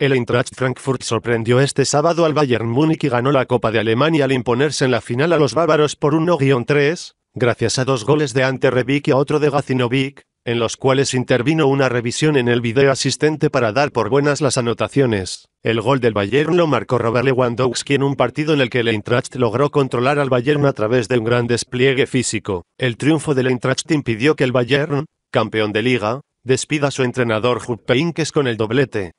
El Eintracht Frankfurt sorprendió este sábado al Bayern Múnich y ganó la Copa de Alemania al imponerse en la final a los bávaros por 1-3, gracias a dos goles de Ante Rebic y a otro de Gacinovic, en los cuales intervino una revisión en el video asistente para dar por buenas las anotaciones. El gol del Bayern lo marcó Robert Lewandowski en un partido en el que el Eintracht logró controlar al Bayern a través de un gran despliegue físico. El triunfo del Eintracht impidió que el Bayern, campeón de liga, despida a su entrenador Jupp Heynckes con el doblete.